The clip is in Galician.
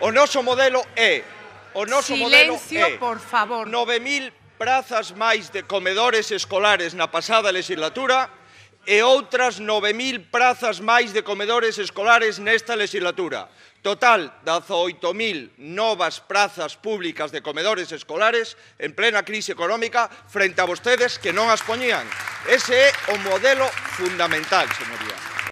O noso modelo é o noso Silencio, modelo é por favor. 9000 prazas máis de comedores escolares na pasada legislatura e outras 9.000 prazas máis de comedores escolares nesta legislatura. Total, 18.000 novas prazas públicas de comedores escolares en plena crise económica frente a vostedes que non as poñían. Ese é o modelo fundamental, señorías.